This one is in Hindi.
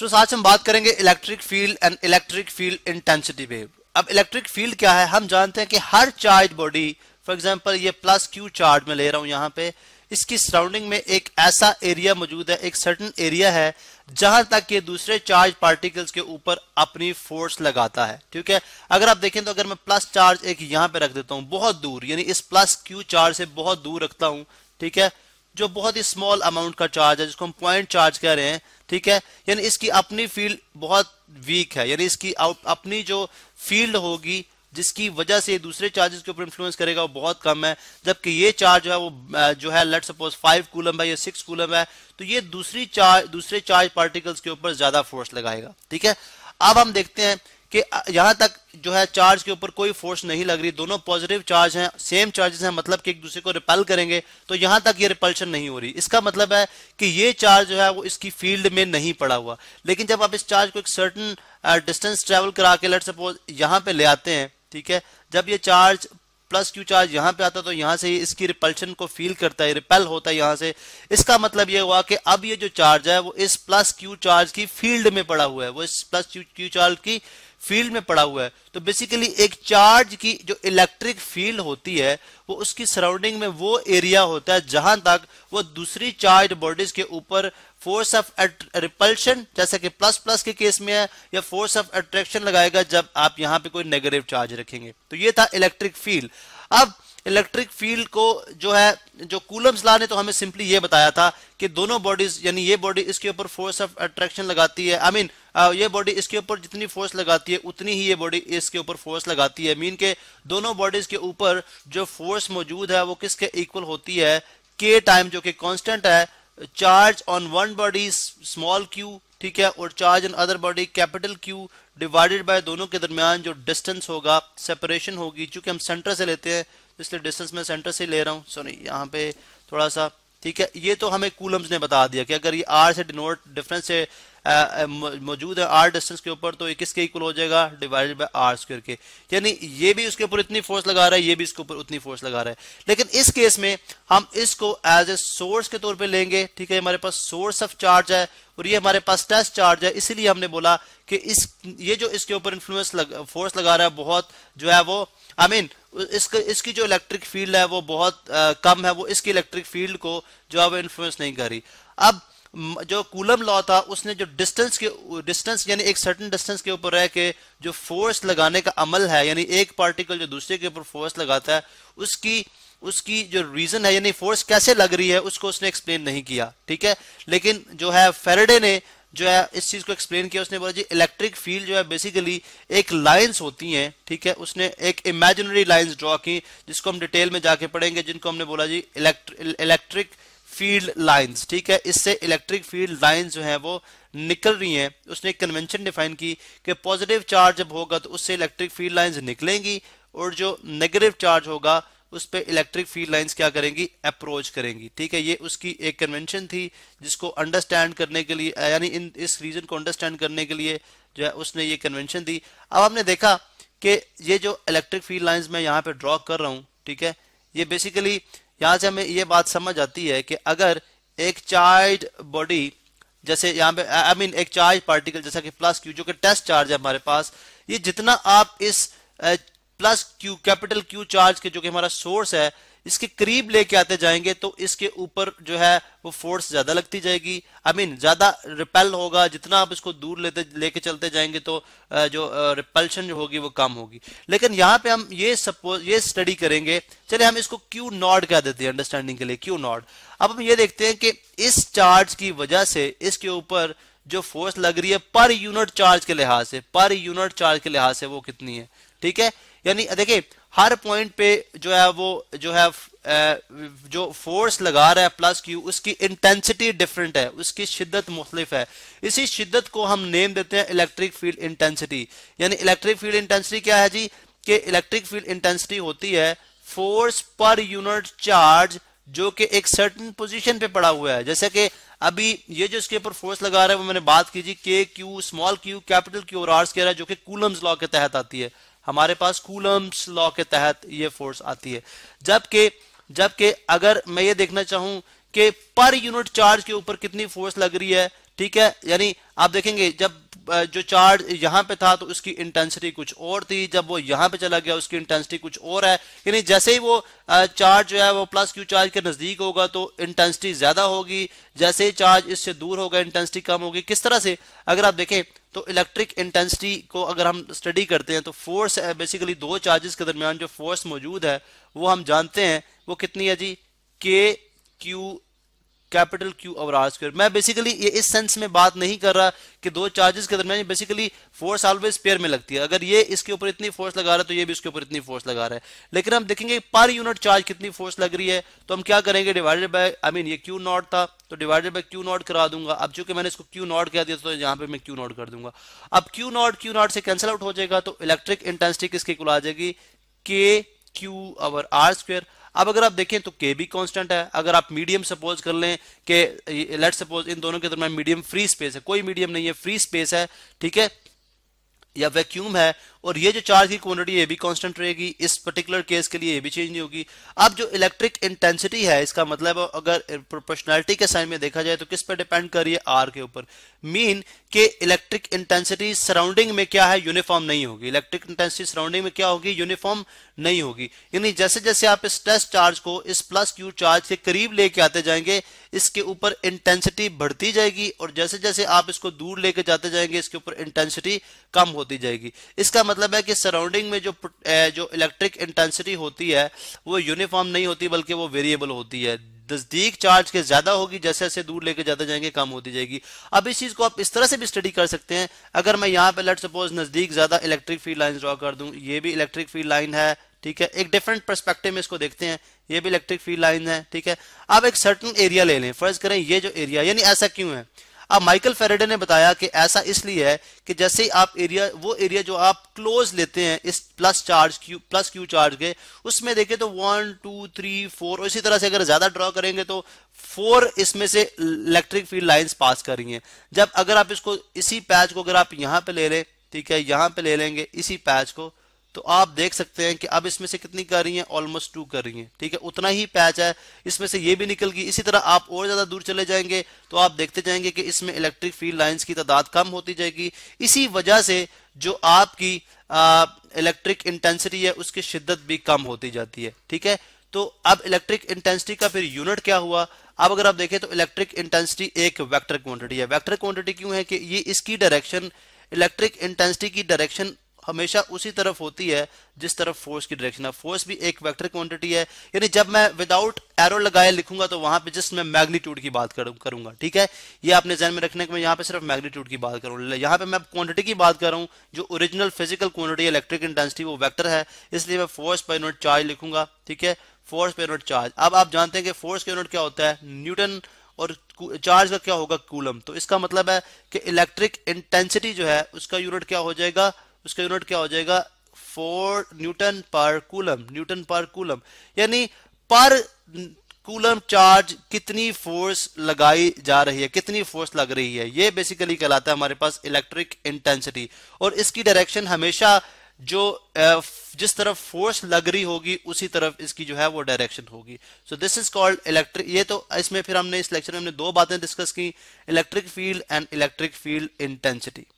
दोस्तों आज हम बात करेंगे electric field and electric field intensity wave अब इलेक्ट्रिक फील्ड क्या है हम जानते हैं कि हर चार्ज बॉडी फॉर एग्जाम्पल ये प्लस क्यू चार्ज में ले रहा हूं यहाँ पे इसकी सराउंडिंग में एक ऐसा एरिया मौजूद है एक सर्टन एरिया है जहां तक ये दूसरे चार्ज पार्टिकल्स के ऊपर अपनी फोर्स लगाता है ठीक है अगर आप देखें तो अगर मैं प्लस चार्ज एक यहां पे रख देता हूं बहुत दूर यानी इस प्लस क्यू चार्ज से बहुत दूर रखता हूं ठीक है जो बहुत ही स्मॉल अमाउंट का चार्ज है जिसको हम पॉइंट चार्ज कह रहे हैं ठीक है यानी इसकी अपनी फील्ड बहुत वीक है यानी इसकी अपनी जो फील्ड होगी जिसकी वजह से दूसरे चार्जेस के ऊपर इन्फ्लुएंस करेगा वो बहुत कम है जबकि ये चार्ज जो है वो जो है लेट सपोज फाइव कूलम है या सिक्स कूलम है तो ये दूसरी चार्ज दूसरे चार्ज पार्टिकल्स के ऊपर ज्यादा फोर्स लगाएगा ठीक है अब हम देखते हैं कि यहां तक जो है चार्ज के ऊपर कोई फोर्स नहीं लग रही दोनों पॉजिटिव चार्ज हैं सेम चार्जेस हैं मतलब कि एक दूसरे को रिपेल करेंगे तो यहां तक ये रिपल्शन नहीं हो रही इसका मतलब है कि ये चार्ज जो है वो इसकी फील्ड में नहीं पड़ा हुआ लेकिन जब आप इस चार्ज को एक सर्टन डिस्टेंस ट्रेवल करा के लेट सपोज यहां पर ले आते हैं ठीक है जब ये चार्ज प्लस क्यू चार्ज यहां पे आता है तो यहां से ही इसकी रिपल्शन को फील करता है रिपेल होता है यहां से इसका मतलब ये हुआ कि अब ये जो चार्ज है वो इस प्लस क्यू चार्ज की फील्ड में पड़ा हुआ है वो इस प्लस क्यू चार्ज की फील्ड में पड़ा हुआ है तो बेसिकली एक चार्ज की जो इलेक्ट्रिक फील्ड होती है वो उसकी सराउंडिंग में वो एरिया होता है जहां तक वो दूसरी चार्ज बॉडीज के ऊपर फोर्स ऑफ रिपल्शन जैसे कि प्लस प्लस के केस में है या फोर्स ऑफ अट्रैक्शन लगाएगा जब आप यहां पे कोई नेगेटिव चार्ज रखेंगे तो ये था इलेक्ट्रिक फील्ड अब इलेक्ट्रिक फील्ड को जो है जो कूलम्स लाने ने तो हमें सिंपली ये बताया था कि दोनों बॉडीज यानी ये बॉडी इसके ऊपर फोर्स ऑफ अट्रैक्शन लगाती है आई I मीन mean, ये बॉडी इसके ऊपर जितनी फोर्स लगाती है उतनी ही ये बॉडी इसके ऊपर फोर्स लगाती है मीन के दोनों बॉडीज के ऊपर जो फोर्स मौजूद है वो किसके इक्वल होती है के टाइम जो कि कॉन्स्टेंट है charge on one body small Q ठीक है और charge on other body capital Q divided by दोनों के दरमियान जो डिस्टेंस होगा सेपरेशन होगी चूंकि हम सेंटर से लेते हैं तो इसलिए डिस्टेंस मैं सेंटर से ले रहा हूँ सॉरी यहाँ पे थोड़ा सा ठीक है ये तो हमें कूलम्स ने बता दिया कि अगर ये आर से डिनोट डिफरेंस से मौजूद है आर डिस्टेंस के ऊपर तो ये किसके इक्वल हो जाएगा डिवाइडेड बाय आर स्क्वायर के यानी ये भी उसके ऊपर इतनी फोर्स लगा रहा है ये भी इसके ऊपर उतनी फोर्स लगा रहा है लेकिन इस केस में हम इसको एज ए सोर्स के तौर पर लेंगे ठीक है हमारे पास सोर्स ऑफ चार्ज है और ये हमारे पास टेस्ट चार्ज है इसीलिए हमने बोला कि इस ये जो इसके ऊपर इन्फ्लुएंस लग, फोर्स लगा रहा है बहुत जो है वो आई मीन इसका इसकी जो इलेक्ट्रिक फील्ड है वो बहुत आ, कम है वो इसकी इलेक्ट्रिक फील्ड को जो है वो इन्फ्लुएंस नहीं कर रही अब जो कूलम लॉ था उसने जो डिस्टेंस के डिस्टेंस यानी एक सर्टन डिस्टेंस के ऊपर रह के जो फोर्स लगाने का अमल है यानी एक पार्टिकल जो दूसरे के ऊपर फोर्स लगाता है उसकी उसकी जो रीजन है यानी फोर्स कैसे लग रही है उसको उसने एक्सप्लेन नहीं किया ठीक है लेकिन जो है फेरेडे ने जो है इस चीज को एक्सप्लेन किया उसने बोला जी इलेक्ट्रिक फील्ड जो है बेसिकली एक लाइंस होती हैं ठीक है उसने एक इमेजिनरी लाइंस ड्रॉ की जिसको हम डिटेल में जाके पढ़ेंगे जिनको हमने बोला जी इलेक्ट्रिक फील्ड लाइंस ठीक है इससे इलेक्ट्रिक फील्ड लाइंस जो है वो निकल रही हैं उसने कन्वेंशन डिफाइन की कि पॉजिटिव चार्ज जब होगा तो उससे इलेक्ट्रिक फील्ड लाइंस निकलेंगी और जो नेगेटिव चार्ज होगा उस पर इलेक्ट्रिक फील्ड लाइंस क्या करेंगी अप्रोच करेंगी ठीक है ये उसकी एक कन्वेंशन थी जिसको अंडरस्टैंड करने के लिए यानी इन इस रीजन को अंडरस्टैंड करने के लिए जो है उसने ये कन्वेंशन दी अब हमने देखा कि ये जो इलेक्ट्रिक फील्ड लाइन्स मैं यहाँ पे ड्रॉ कर रहा हूँ ठीक है ये बेसिकली यहां से हमें ये बात समझ आती है कि अगर एक चार्ज बॉडी जैसे यहाँ पे आई मीन एक चार्ज पार्टिकल जैसा कि प्लस क्यू जो कि टेस्ट चार्ज है हमारे पास ये जितना आप इस plus Q capital Q charge के जो कि हमारा सोर्स है इसके करीब लेके आते जाएंगे तो इसके ऊपर जो है वो फोर्स ज्यादा लगती जाएगी आई मीन ज्यादा रिपेल होगा जितना आप इसको दूर लेते लेके चलते जाएंगे तो जो रिपल्शन जो होगी वो कम होगी लेकिन यहाँ पे हम ये सपोज ये स्टडी करेंगे चले हम इसको क्यू नॉट कह देते हैं अंडरस्टैंडिंग के लिए क्यू नॉट अब हम ये देखते हैं कि इस चार्ज की वजह से इसके ऊपर जो फोर्स लग रही है पर यूनिट चार्ज के लिहाज से पर यूनिट चार्ज के लिहाज से वो कितनी है ठीक है यानी देखिए हर पॉइंट पे जो है वो जो है जो फोर्स लगा रहा है प्लस क्यू उसकी इंटेंसिटी डिफरेंट है उसकी शिद्दत मुख्तलिफ है इसी शिद्दत को हम नेम देते हैं इलेक्ट्रिक फील्ड इंटेंसिटी यानी इलेक्ट्रिक फील्ड इंटेंसिटी क्या है जी कि इलेक्ट्रिक फील्ड इंटेंसिटी होती है फोर्स पर यूनिट चार्ज जो कि एक सर्टन पोजिशन पे पड़ा हुआ है जैसे कि अभी ये जो इसके ऊपर फोर्स लगा रहा है वो मैंने बात की जी K Q small Q capital Q और आर्स कह रहा है जो कि कूलम्स लॉ के तहत आती है हमारे पास कूलम्स लॉ के तहत ये फोर्स आती है जबकि जबकि अगर मैं ये देखना चाहूं कि पर यूनिट चार्ज के ऊपर कितनी फोर्स लग रही है ठीक है यानी आप देखेंगे जब जो चार्ज यहां पे था तो उसकी इंटेंसिटी कुछ और थी जब वो यहां पे चला गया उसकी इंटेंसिटी कुछ और है यानी जैसे ही वो चार्ज जो है वो प्लस क्यू चार्ज के नज़दीक होगा तो इंटेंसिटी ज़्यादा होगी जैसे ही चार्ज इससे दूर होगा इंटेंसिटी कम होगी किस तरह से अगर आप देखें तो इलेक्ट्रिक इंटेंसिटी को अगर हम स्टडी करते हैं तो फोर्स बेसिकली दो चार्जेस के दरमियान जो फोर्स मौजूद है वो हम जानते हैं वो कितनी है जी के क्यू कैपिटल क्यू और आर स्क्र मैं बेसिकली ये इस सेंस में बात नहीं कर रहा कि दो चार्जेस के दरमियान बेसिकली फोर्स ऑलवेज पेयर में लगती है अगर ये इसके ऊपर इतनी फोर्स लगा रहा है तो ये भी इसके ऊपर इतनी फोर्स लगा रहा है लेकिन हम देखेंगे पर यूनिट चार्ज कितनी फोर्स लग रही है तो हम क्या करेंगे डिवाइडेड बाई आई मीन ये क्यू नॉट था तो डिवाइडेड बाय क्यू नॉट करा दूंगा अब चूंकि मैंने इसको क्यू नॉट कह दिया तो यहाँ पे मैं क्यू नॉट कर दूंगा अब क्यू नॉट क्यू नॉट से कैंसिल आउट हो जाएगा तो इलेक्ट्रिक इंटेंसिटी किसके कुल आ जाएगी के क्यू अवर आर स्क्वेयर अब अगर आप देखें तो के भी कॉन्स्टेंट है अगर आप मीडियम सपोज कर लें कि लेट सपोज इन दोनों के दरमियान मीडियम फ्री स्पेस है कोई मीडियम नहीं है फ्री स्पेस है ठीक है या वैक्यूम है और ये जो चार्ज की क्वांटिटी ये भी कांस्टेंट रहेगी इस पर्टिकुलर केस के लिए ये भी चेंज नहीं होगी अब जो इलेक्ट्रिक इंटेंसिटी है इसका मतलब अगर प्रोपोर्शनैलिटी के साइन में देखा जाए तो किस पर डिपेंड कर रही है आर के ऊपर मीन के इलेक्ट्रिक इंटेंसिटी सराउंडिंग में क्या है यूनिफॉर्म नहीं होगी इलेक्ट्रिक इंटेंसिटी सराउंडिंग में क्या होगी यूनिफॉर्म नहीं होगी यानी जैसे जैसे आप इस टेस्ट चार्ज को इस प्लस क्यू चार्ज के करीब लेके आते जाएंगे इसके ऊपर इंटेंसिटी बढ़ती जाएगी और जैसे जैसे आप इसको दूर लेके जाते जाएंगे इसके ऊपर इंटेंसिटी कम होती जाएगी इसका मतलब है कि सराउंडिंग में जो जो इलेक्ट्रिक इंटेंसिटी होती है वो यूनिफॉर्म नहीं होती बल्कि वो वेरिएबल होती है नजदीक चार्ज के ज्यादा होगी जैसे जैसे दूर लेके जाते जाएंगे कम होती जाएगी अब इस चीज को आप इस तरह से भी स्टडी कर सकते हैं अगर मैं यहाँ पे लेट सपोज नजदीक ज्यादा इलेक्ट्रिक फील्ड लाइन ड्रॉ कर दूं ये भी इलेक्ट्रिक फील्ड लाइन है ठीक है एक डिफरेंट परस्पेक्टिव में इसको देखते हैं ये भी इलेक्ट्रिक फील्ड लाइन है ठीक है अब एक सर्टन एरिया ले लें फर्ज करें ये जो एरिया यानी ऐसा क्यों है अब माइकल फेरेडे ने बताया कि ऐसा इसलिए है कि जैसे ही आप एरिया वो एरिया जो आप क्लोज लेते हैं इस plus charge Q plus Q charge के उसमें देखें तो वन टू थ्री फोर और इसी तरह से अगर ज्यादा ड्रॉ करेंगे तो फोर इसमें से इलेक्ट्रिक फील्ड लाइन्स पास कर रही हैं जब अगर आप इसको इसी पैच को अगर आप यहां पर ले लें ठीक है यहां पे ले लेंगे इसी पैच को तो आप देख सकते हैं कि अब इसमें से कितनी कर रही हैं ऑलमोस्ट टू कर रही हैं ठीक है उतना ही पैच है इसमें से ये भी निकल गई इसी तरह आप और ज़्यादा दूर चले जाएंगे तो आप देखते जाएंगे कि इसमें इलेक्ट्रिक फील्ड लाइन की तादाद कम होती जाएगी इसी वजह से जो आपकी इलेक्ट्रिक इंटेंसिटी है उसकी शिद्दत भी कम होती जाती है ठीक है तो अब इलेक्ट्रिक इंटेंसिटी का फिर यूनिट क्या हुआ अब अगर आप देखें तो इलेक्ट्रिक इंटेंसिटी एक वेक्टर क्वांटिटी है वेक्टर क्वांटिटी क्यों है कि ये इसकी डायरेक्शन इलेक्ट्रिक इंटेंसिटी की डायरेक्शन हमेशा उसी तरफ होती है जिस तरफ फोर्स की डायरेक्शन है फोर्स भी एक वेक्टर क्वांटिटी है यानी जब मैं विदाउट एरो लगाए लिखूंगा तो वहां पे जस्ट मैं मैग्नीट्यूड की बात करूंगा ठीक है ये आपने जहन में रखने के यहाँ पे सिर्फ मैग्नीट्यूड की बात करूँ यहाँ पे मैं क्वांटिटी की बात कर रहा हूँ जो original physical quantity electric intensity वो वैक्टर है इसलिए मैं फोर्स पर यूनिट चार्ज लिखूंगा ठीक है फोर्स पर यूनिट चार्ज अब आप जानते हैं कि फोर्स का यूनिट क्या होता है न्यूटन और चार्ज का क्या होगा कूलम तो इसका मतलब है कि इलेक्ट्रिक इंटेंसिटी जो है उसका यूनिट क्या हो जाएगा उसका यूनिट क्या हो जाएगा for newton per coulomb newton per coulomb यानी पर कूलम चार्ज कितनी फोर्स लगाई जा रही है कितनी फोर्स लग रही है ये बेसिकली कहलाता है हमारे पास इलेक्ट्रिक इंटेंसिटी और इसकी डायरेक्शन हमेशा जो जिस तरफ फोर्स लग रही होगी उसी तरफ इसकी जो है वो डायरेक्शन होगी so this is called electric ये तो इसमें फिर हमने इस लेक्चर में हमने दो बातें डिस्कस की electric field and electric field intensity